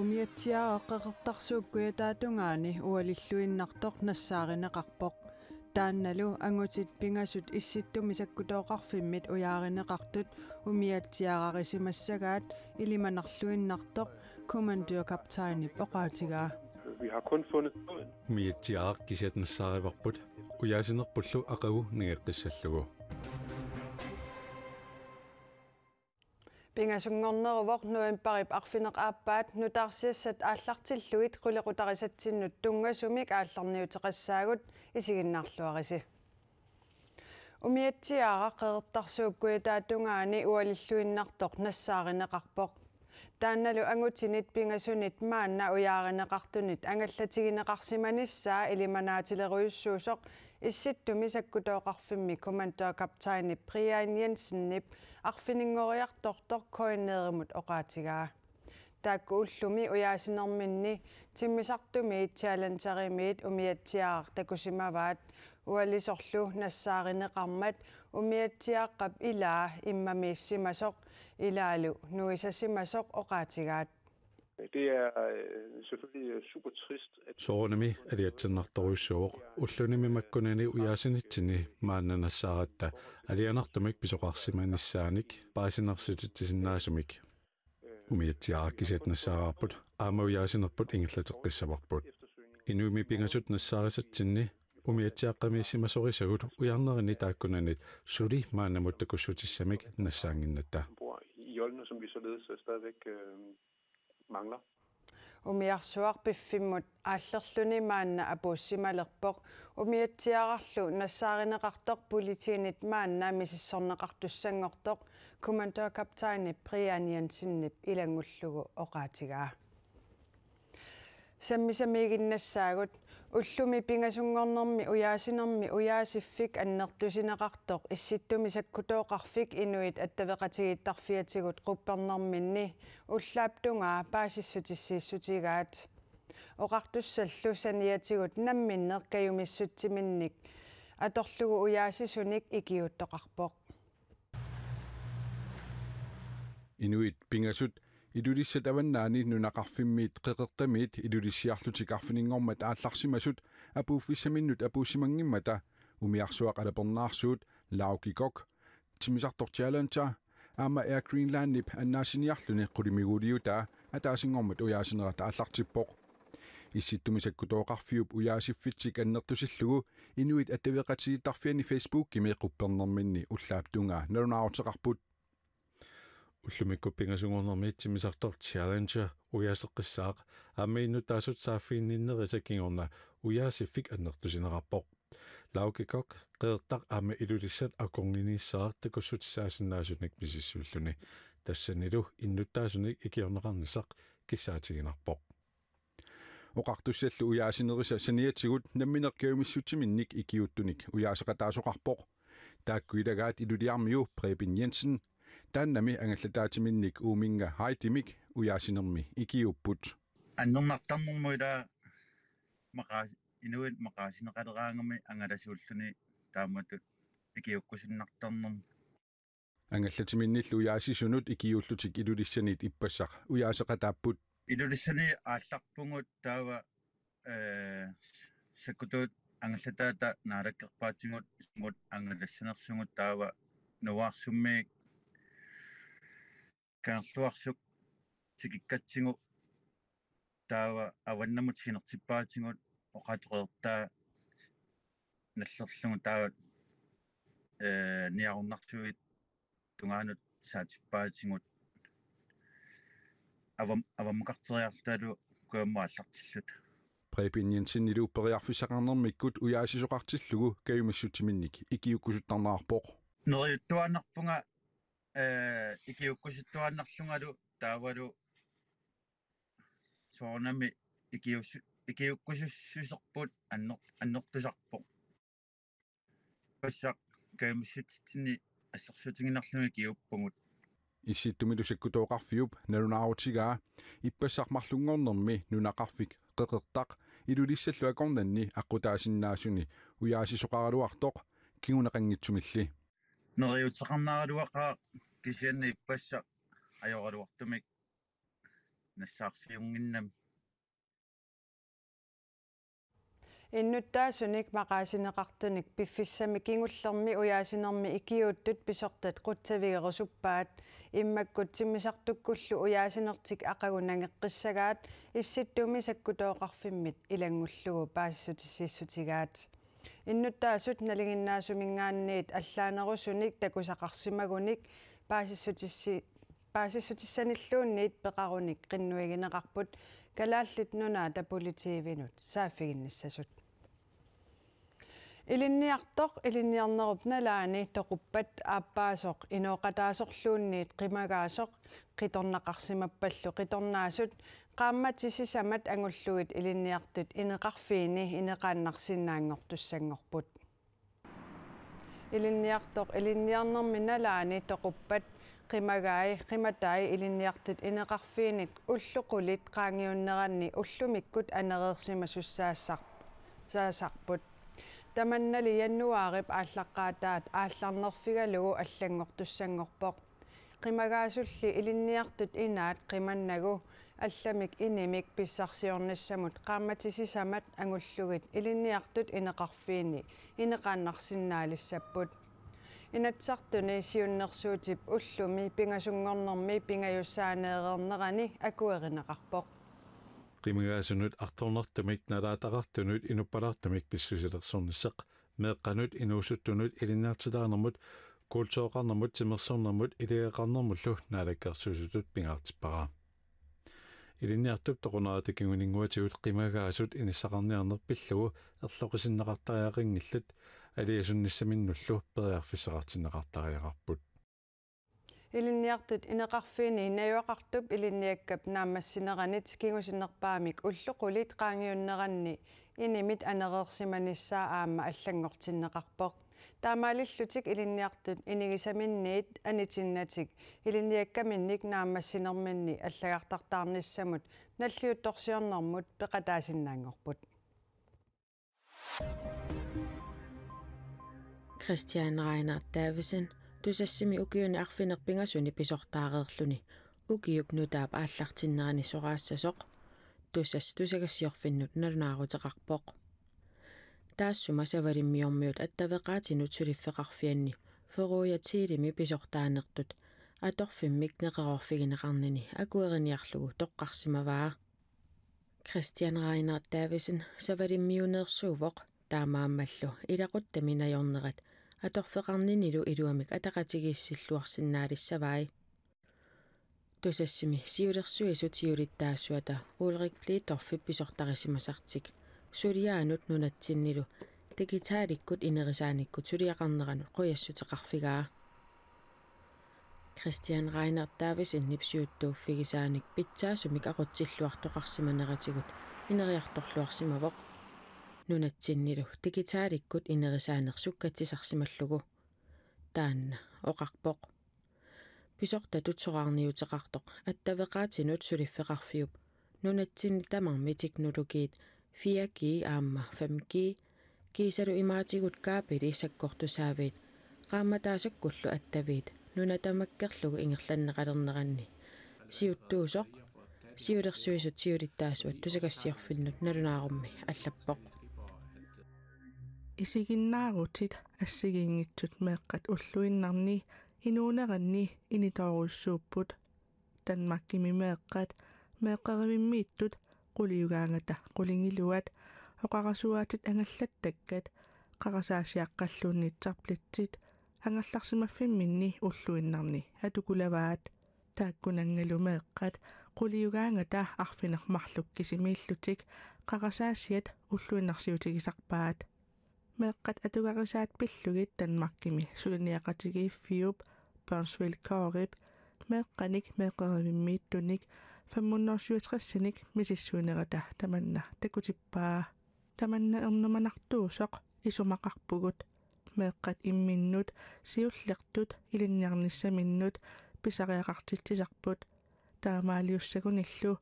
Умиатсиаа оққақэртарсуук куятаатунгаани уалиллуиннартоқ нассааринеқарпоқ таанналу ангутит пингасут исситтуми саккутооқарфиммит уяаринеқартут умиатсиаарарисимассагаат илиманарлуиннартоқ командир каптайнип оқаатигаа we har kun fundet båden. Mietjaar kisat en sarvarput, og jeg sinder på slå akavu, når jeg kisat пиннгаасунгорнерувоқ нуимпарип арфинеқааппаат нутарсиассат ааллартиллуит қулеқутарисатсиннут тунгасумик аалларниутеқассаагут исигиннарлуариси умиатсиара қеэртарсууккуитаатунгаани уалиллуиннартоқ нассааринеқарпоқ таанналу ангутинит пингасунит маанна уяаринеқартунит ангаллатигинеқарсиманиссаа илиманаатилеруйуссуусоқ I sit du misser kunne dog raffe med kommandør kaptajn i Brian Jensen nip, og finding og jeg dog dog køjnede mod oratikker. Der er god lumi og jeg er sin om minne, til mig du med til med, og mere til at der kunne og er så slå, når sagerne og mere til at rappe imma med sig mig nu er så sig det er øh, selvfølgelig øh, super trist. At... Soornami ali atsinartoruissuoq ullunimi makkunani ujasinitsini maannanassaratta alianartumik pisoqarsimaanisaanik paasinersitittisinnaasumik øh, umiatsiaqakkisiatnassaraarput aama ujasinerput ingillatеққиссаварпут инуими пинgasut нассаарисатсинни умиатсиаққамииссимасориссагут уярнерини тааккунанит сули маанамуттакуссутиссамик нассаангиннатта Jolne, som vi således stadigvæk mangler. умиарсуар пиффиммут ааллерлүни маанна апуссималерпоқ умиатсиарарлу нассааринеқартор политиинит маанна мисиссорнеқартуссангортоқ командор каптаани прианиан синнип og оқаатигаа саммисамигиннассаагут уллуми пингасунгорнэрми уяасинерми уяасиффик аннэртусинеқартоқ исситтуми саккутооқарфик инуит аттавеқатигиттарфиатигут қуппернэрминни уллааптунгаа паасиссутиссииссутигаат оқартуссаллу саниатигут намминнеқкаюмиссутсиминник аторлугу уяасисуник икиуттоқарпоқ инуит пингасут идулисса таваннаани нунақарфиммиит қеқертамиит идулиссиарлутик арфинингормат аалларсимасут апууффиссаминнут апуусимангиммата умиарсуақ алапернаарсуут лаукикок тимисартортиаланта аама Air Greenland-нип аннаасиниарлуни қулимигулиута атаасингормат уяасинерата ааллартиппоқ исситтумисаккутооқарфиуп уяасиффитсик аннертусиллугу инуит аттавеқатигитарфиани Facebook-кими қуппернэрминни уллааптунга налунаартеқарпут уллумикку пингасунгорнэрми итсимисартор challenge уяасеққиссаақ аммиинну таасутсааффиинниннери саккигорна уяасиффик аннертусинераппоқ лаукикок қеэртақ аама илулиссат акорниниссаа такуссутсаасиннаасуник мисиссууллуни тассанилу иннуттаасуник икиорнеқарнисақ киссаатигинарпоқ оқартуссаллу уяасинериса саниатигут намминеркиумиссутиминник икиуттуник уяасеқатаасоқарпоқ тааккуилагаат илулиармиу пребин йенсен тааннами ангаллатаатиминник ууминга хайтимик уяасинерми икиуппут аннернартармурмуила магаа инуит мaqaасинеqalerаангами ангаласууллуни тааматут икиуккусиннартарнерми ангаллатиминниллу уяасисунут икиуллутик илулиссанит иппассақ уяасеqataаппут илулиссани аалларпугут таава э сакутут ангаллатаата наалаккерпаатигут сумут ангалассанерсугут таава нуаарсуммиик каарлуарсук тикиккатсигу таава аваннамут синертиппаатингут оқатеқертаа наллерлугу таава э ниаруннартуит тунгаанут саатиппаатингут авам авамукартериарлтаалу куамма аллартиллут Пребин Jensen илууппериарфисақарнэрмиккут уяасисоқартиллугу каюмассутиминник икиуккусуттарнаарпоқ Нериуттуаннарпунга э икиуккуситтуаннарлунгалу таавалу соонами икиус икиуккусуссусерпут аннер аннертусарпо пассаа каимсутитсини ассерсутингинарлуми киуппугут иситтумилусаккутооқарфиуп налунаавутигаа иппассармарлунгорнэрми нунақарфик қеқертақ илулиссаллу акорнанни аққутаасиннаасуни уяасисоқаралуартоқ кигунеқангитсумилли нериутеқарнааралуақаа кисианни иппасса аёралуартумик нассаарсиунгиннам иннуттаасуник мақаасинеқартуник пиффиссами кингуллерми уяасинерми икиууттут писортат қутсавигерусуппаат иммаккут тиммисартуккуллу уяасинертик ақагунангеққиссагаат исситтууми саккутооқарфиммит илангуллугу паассутиссиссутигаат иннуттаасут налигиннаасумингаанниит аллаанерусуник такусақарсимагуник paasissutissi paasissutissаниллуунниит пеқаруник қиннуигинеқарпут калааллит нунаа тапулитиивинут сааффигиннассасут илинниартоқ илинниарнеруп налаани тоқуппат ааппаасоқ инооқатаасорлуунниит қимагаасоқ қиторнақарсимаппаллу қиторнаасут қаамматисисамат агуллугит илинниартут инеқарфиини инеқааннарсиннаангортуссангорпут илинниартоқ илинниарнэрминалаани тоқуппат қимагаи қиматаи илинниартит инеқарфиинит уллуқулит қаангиуннеранни уллумиккут анереерсима суссаассар саасарпут таманнали яннуаарip ааллаққаатаат аалларнерфигалугу аллангортуссангорпоқ қимагаасулли илинниартут инаат қиманнагу алламик инимик писсарсиорнассамут qaammatisisamat angullugit илинниартут инеқарфиини инеқааннарсинаалиссаппут инатсартуни сиуннерсуутип уллуми пингасунгорнэрми пингаюссаанеэрернерани акуэринеқарпоқ qimagasunut artornartamik nalaataqartunut inuppalartamik pissusilersernissaq meeqqanut inuusuttunut ilinnaartilaanermut kultuoqarnermut timersornermut iliaqarnermullu naalakkersuusutut pingaartipparaa илинниартуп тоқунаратикин унингуатигут қимагаасут инissaqarniarnerпиллугу эрлоқисиннеқартариақингиллат алиасунниссаминнуллу периарфиссақартиннеқартариақарпут илинниартут инеқарфиини наюақартуп илинниаккап наамассинеранит кигусиннерпаамик уллуқулит қаангиуннеранни инимит анереерсиманиссаа аама аллангортиннеқарпоқ таамаалиллутик илинниартут инигисаминниит анитиннатик илинниаккаминник нааммассинерминни аллагартартаарниссамут наллиутторсиорнэрмут пекатаасиннаангорпут Christian Reinhard Davisen тусассими укиуни арфинерпингасуни писортаареерлуни укиуп нутаап ааллартиннерани сораассасоқ туссас тусагассиорфиннут налунаарутеқарпоқ taassuma savalimmiormiut attaveqaatinut sulifferqarfianni foruyatiilimi pisortaanertut atorfimmik neqerorfigineqarnini akuerinniarlugu toqqarsimavaa Christian Reinhard Davison savalimmiuneersuvoq taamaammallu ilaquttaminajornerat atorferqarninilu iluamik ataqatigiissilluarsinnaalissavaa Tosessimi siulersui sutiulittaassuata Ulrik Blitorfi pisortarisimasartik – suliaanut nunatsinnilu tikitaalikkut inerisaanikku suliaqarneranut qujassutiqarfigaa Christian Reiner Davis innipsiuttuuffigisaanik pitsaasumik aqutsilluartoqarsimanneratigut ineriartorluarsimavoq nunatsinnilu tikitaalikkut inerisaanersukkatsisarsimallugu taanna oqarpoq pisorta tutsoraarniuteqartoq attaveqaatinut suliffeqarfiup nunatsin tamarmi teknologiit 4G аама 5G кисалу имаатигуткаапили саккортусаавит qaamataasakkullu attaviit nunatamakkerlugu ingerlanneqalerngeranni siuttuusoq siulersuisut siulittaasuat tusakassiorfinnut nalunаарummi allappoq isiginnaarutit assigiinngitsut meeqqat уллуиннарни инуунеранни инитоорусsuupput танмаккими меэққат меэққаривиммииттут quliugaangata qulingiluat oqarasuaatat angallattakkat qarasaassiaqqalluunniitsarplitsit ангалларсимаффимминни уллуиннарни атукулаваат тааккунангалумеэккат quliugaangata арфинермарлуккисимииллутик qarasaassiat уллуиннарсиутигисарпаат meeqqat atuqarisaat pillugit tanmarkimi suliniaqatigiiffiup Burnsville Kaarip meeqqanik meeqerivimmiittunik 567-ник мисиссуунерата таманна такутиппаа таманна ернуманартуусоқ исумақарпугут меэққат имминнут сиуллертут илинниарниссаминнут писариақартилтисарпут таамаалиуссагуниллу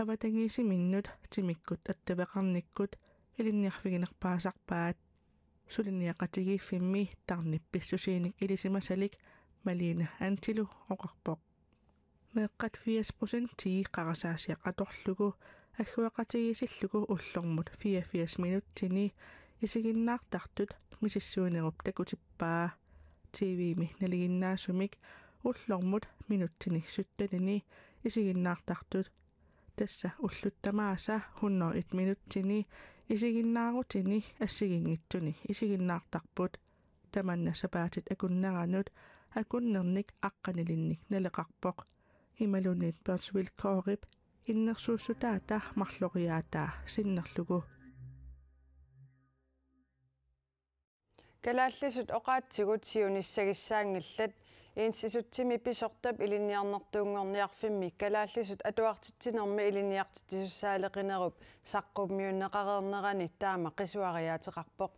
аватагиисиминнут тимиккут аттавеқарниккут илинниарфигинерпаасарпаат сулинниақатигииффимми тарнипписсусииник илисимасалик малина антилу оқарпоқ meeqqat 80 prosentii qarasaasiaqatorlugu аггуақатигисиллугу уллормут 84 минуттини исигиннаартартут мисиссуунеруп такутиппаа тв-ми налигиннаасумик уллормут минуттини суттанини исигиннаартартут тасса уллуттамааса 101 минуттини исигиннаарутини ассигингитсуни исигиннаартарпут таманна сапаатит акуннаранут акуннерник аққанилинник налеқарпоқ ималунит персвилкроорip иннэрсууссутаа таахмарлориаатаа синнерлугу калааллисут оqaатсигут сиуниссагиссаангиллат иинсисутсими писортап илиниарнертуунгорниарфимми калааллисут атуартитсинерми илиниартитсуссаалеқинеруп саққуммиуннеқареернерани таама қисуариаатеқарпоқ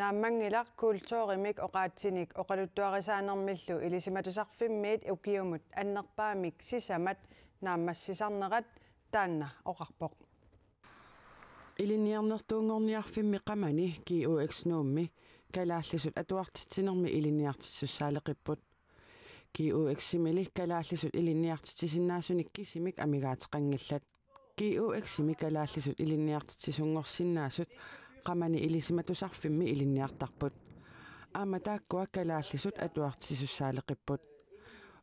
нааммангилар култуоримик оқаатсиник оқалуттуарисаанермиллу илисиматусарфиммиит укиумут аннерпаамик сисамат нааммассисарнерат таанна оқарпоқ илиниарнертуунгорниарфимми қамани киуэкс нуумми калааллисут атуартитсинерми илиниартиссусаалекиппут киуэксимили калааллисут илиниартитсиннаасуник кисимик амигаатеқангиллат киуэксими калааллисут илиниартитсисунгорсиннаасут qamani ilisimatusarfimmi ilinniartarput aama taakku akkalaallisut atuartisussaaleqipput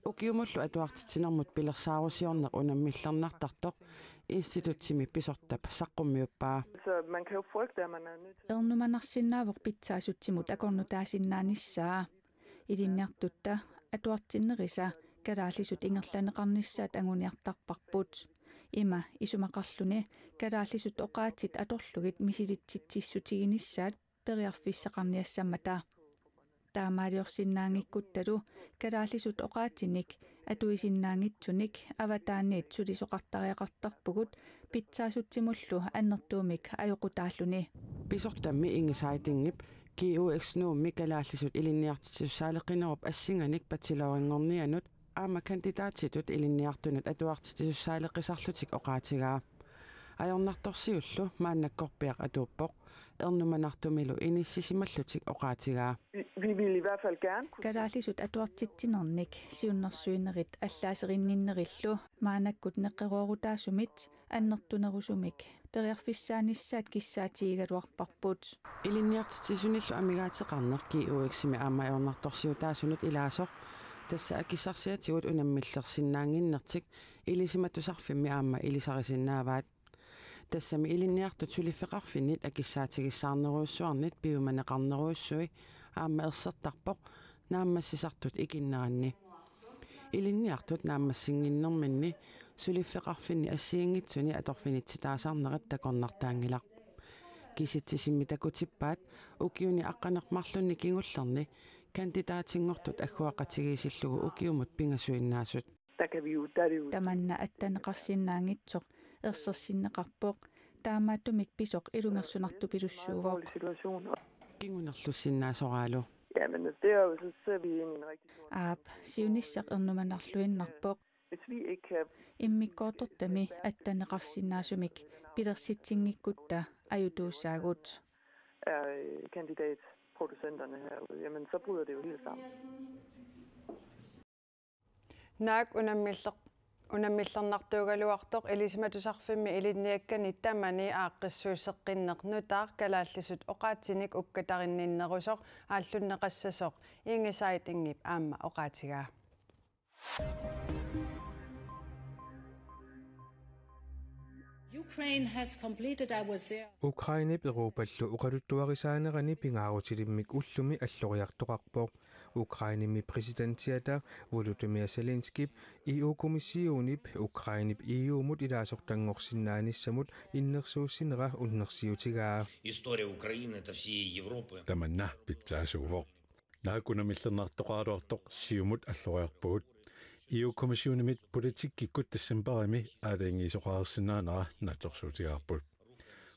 ukiumullu atuartitinermut pilersaarusiorneq unammillernertartoq institutsimi pisortap saqqummiuppaa ernumanarsinnaavoq pitsaasutsimut akornutaasinnaanissa ilinniartutta atuartinnerisa kalaallisut ingerlaneqarnissaat anguniartarparput има исумақарлүни калааллисут оқаатит аторлугит мисилитситсиссутигиниссаат периарфиссақарниассаммата таамаалиорсиннаангиккутталу калааллисут оқаатиник атуисиннаангитсуник аватаанниит сулисоқартариақартарпугут питсаасутсимуллу аннертуумик аюқутааллуни писортамми ингисаатингип GUX нуу микалааллисут илинниартиссусаалеқинеруп ассинганик патилорингорнианут аама кандидаатитут илинниартунат атуартитиссаалеққисарлутик оқаатигаа аёрнарторсиуллу мааннаккорпиақ атууппоқ эрнуманартумилу иниссисималлутик оқаатигаа vi vil i hvert fald gerne kunne... Gadalisut atuartitsinernik, siunnersuinerit, allaaserinninnerillu, maanakkut neqerorutaasumit, annertunerusumik, periarfissaanissaat kissaatiigaluarparput. Ilinniartitsisunillu amigaateqarnerki uiksimi aamajornartorsiutaasunut ilaasoq, тасса акиссарсиатигут унаммиллерсинаангиннэртик илисиматусарфимми аама илисарисиннааваат тассами илинниарту тулиффеқарфиннит акиссаатигиссаарнеруйссуарнит пиуманеқарнеруйссуи аама ерсертарпоқ нааммассисартут икиннеранни илинниартут нааммассингиннэрминни сулиффеқарфинни ассиингитсуни аторфинитситаасаарнерат такорнартаангилақ киситсисимми такутиппаат укиуни аққанермарлунни кигуллерни кандидаатингортут аггуақатигиисиллугу укиумут пингасуиннаасут такавиутариу таманна аттанеқарсиннаангитсоқ ерсерсиннеқарпоқ таамаатумик писоқ илунгерсунарту пилуссуувоқ кингунерлуссиннаасораалу Jamen, det er jo så ser vi ind i en rigtig stor... Ab, sivnisser ernumanarluinnarpoq hvis vi ikke kan... Immikotuttami, attanerarsinaasumik, pilersitsingikkutta ajutuusaagut. Er kandidat producenterne herude, jamen så bryder det jo helt sammen. Nak under Miller. Under Miller Nartogal og Arthur, Elisima Tusarfe med Elid Nækken i Tamani, Arkes Søsser Rinder Nødar, Galatlisut og Ratinik, Ukkadarin Nænder Røsser, Altlund Ingen Sejding i Amma og Ratiga. thank you Украине перупаллу уқалуттуарисаанерани пингаарутилиммик уллуми аллориартоқарпоқ Украиними президентиата Володимир Зеленский EU-комиссионип Украинип EU-мут илаасортангорсинааниссамут иннерсууссинера уннерсиутигаа История Украины это всей Европы Таманна питсаасуувоқ наакунамиллернартоқаалуартоқ сиумут аллориарпугут EU-kommissionen politiikki kuttissimparami aaleengisoqaarsinnaanara natsorsuutigaarput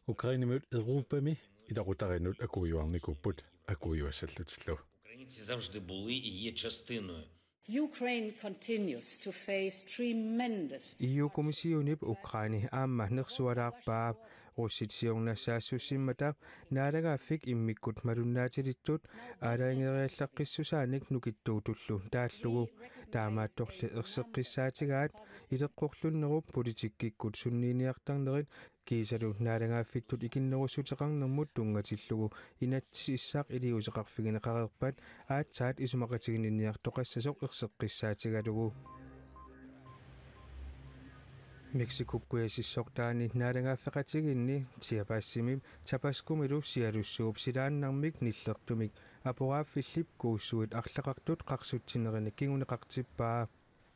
Ukrainimut Европами idarutarinut akujuarnikupput akujuassallutillu Українці завжди були і є частиною Ukraine continues to face tremendous EU-komissionip Ukraine amma nersualaarpaap усситсиорнаассаассуссиммата наалагааффик иммиккут малуннаатилиттут аалаангериаллаққиссусааник нукиттуутуллу тааллугу таамаатторли ерсеққиссаатигаат илеққорлуннеруп политиккиккут суннииниартарнерит кисалу наалагааффиттут икиннерусутеқарнэрмут тунгатиллугу инатси иссаақ илиусеқарфигинеқарерпат аатсаат исумақатигининниартоқассасоқ ерсеққиссаатигалугу мексикуккуя сиссортаани наалагааффеқатигинни тиапаассимим тапаскумилу сиалуссууп силааннармик ниллертумик апорааффиллип кууссуит арлақартут қарсутсинерини кигунеқартиппаа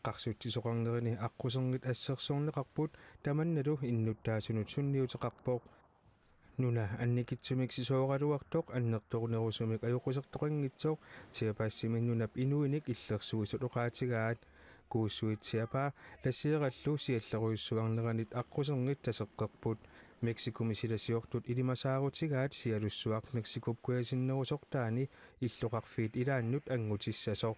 қарсутсисоқарнерини аққусернгит ассерсуурнеқарпут таманналу иннуттаасунут сунниутеқарпоқ нуна анникитсумик сисооралуартоқ аннерторнерусумик аюқусертоқангитсоқ тиапаассимин нунап инуиник иллерсуисулоқаатигаат аккуусуитсиапаа лассиераллууси аллеруйуссуарнеранит аққусернит тасеққерпут мексикуми силасиортут илимасаарутигаат сиалуссуақ мексикуп куясиннерусортаани иллоқарфиит илааннут ангутиссасоқ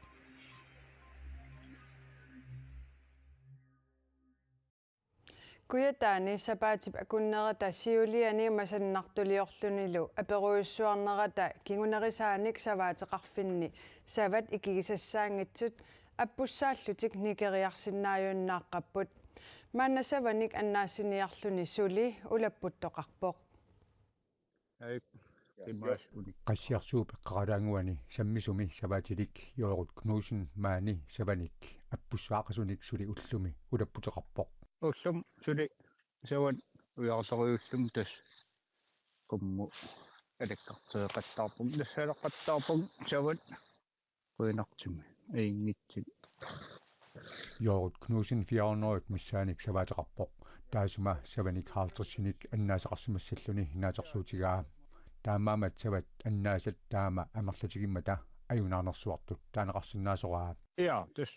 Куятаани сапаатип акуннерата сиулиани масаннартулиорлунилу аперуйуссуарнерата кингунерисааник саваатеқарфинни сават икигисассаангитсут аппуссааллутик никериарсинааюннааққаппут мааннасаваник аннаасиниарлуни сули улаппуттоқарпоқ qassiarsuup eqqaralaanguani sammisumi savaatilik joorut knuusin maani savanik appussaaqasunik suli ullumi ulapputeqarpoq ullum suli savan ujarleriullum tas qummu alakkarteeqattaarpum nassalaqqattaarpum savan quinartimi ингитсит Йорут Кнусин 400-т миссааник саваатеқарпоқ таасума савани каалтерсиник аннаасақарсимассаллуни хинаасерсуутигаа таамаамат сават аннаасат таама амерлатигиммата аюнаарнерсуартут таанеқарсинаасораа Иа тис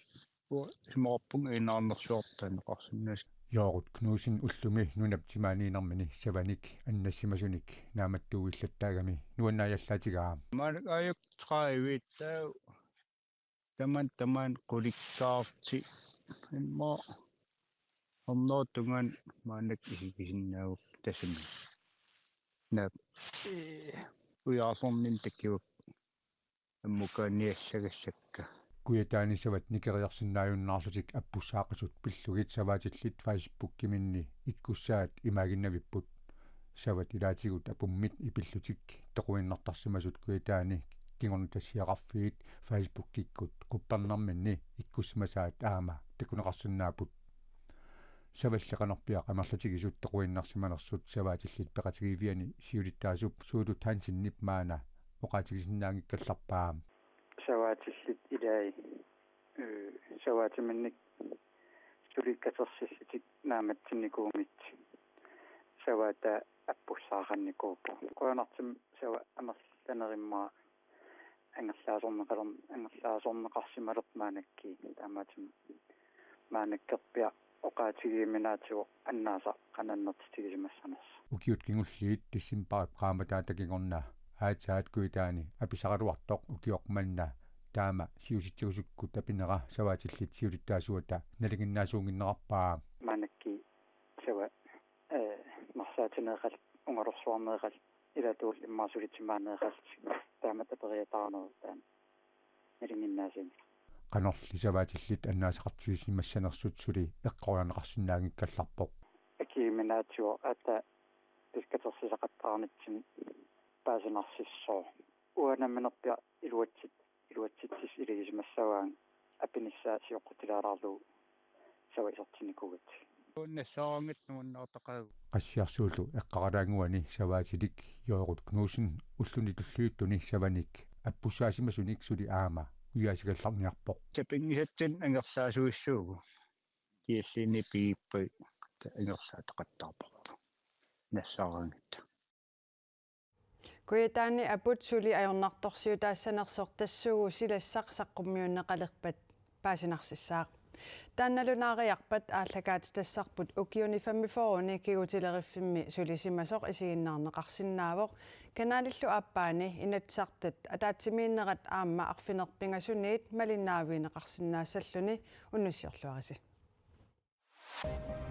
имоорпун инаарнерсуартаанеқарсинаас Йорут Кнусин уллуми нунаптимааниинэрмини саваник аннассимасуник нааматтууиллаттаагами нуаннааяаллаатигаа Маргаюк 3 виттаа таман таман куликкаарти имма омноотуган маанак исигисиннаагуп тасими нап уяасорнин таккивак аммукааниассагассакка куятаанисават никериарсинааюннаарлутик аппусаақасут пиллугит саваатиллит фейсбук киминни иккуссаат имагиннавиппут сават илаатигут апуммит ипиллутик тоқуиннартарсимасут куятаани кигорнта сиақарфигит фейсбук киккут куппарнарминни иккуссимасаат аама такунеқарсинаапут саваллеқанарпиа қамарлатиги суттеқуиннарсиманерсут саваатиллит пеқатигивиани сиулиттаасуп суулу таансиннип маана оқаатигисиннаангиккалларпаам саваатиллит илаи э саваатиминник суликкатерсиллитик нааматсинникуумит саваата аппуссааранникуупа қуянартим сава амерланериммаа ангаллаасорнеқалерм ангаллаасорнеқарсималерпаанакки таамаатим маанаккерпиа оқаатигииминаатигу аннааса кананнертитигилимассанерс укиуткингуллиит тиссим парап қааматаатакигорна аатсааткуитаани аписаралуартоқ укиоқманна таама сиуситсигусукку тапинера саваатиллит сиулиттаасуата налигиннаасуугиннерарпаа маанакки сава э марсаатинеқал унгалорсуарнеқал илатуул иммаасулитсимаанеқалти таама тапериатаарнеруутаан налингиннаасин канерлисаваатиллит аннаасақартигисси массанерсут сули эққорианеқарсинаангиккалларпоқ акииминаатио ата пискатерсисақаттаарнатсин паасинарсиссоо уанамминерпиа илуатсит илуатситсис илигисимассаваан апиниссаа сиоққутилаалаарлу саваисартинникугат qassiarsuulu eqqaralaanguani savaatilik yoorut knuusin ulluni tulliuttuni savanik appussaasimassunik suli aama uyaasikallarniarpoq tapingisatsin angersaasuissuugu kiillini piippa angersaataqattarparpa нассаарангат куятаани апут сули аёрнарторсиу таассанерсор тассугу силассақ саққуммиуннеқалерпат паасинарсиссаа таанналунариарпат ааллакаат тассарпут укиуни 45-уни кигутилериффимми сулисимасоқ исигиннаарнеқарсинаавоқ канаалиллу ааппаани инатсартат атаатсимииннерат аама арфинерпингасуниит малиннаавиинеқарсинаассаллуни уннусиорлуариси Thank you.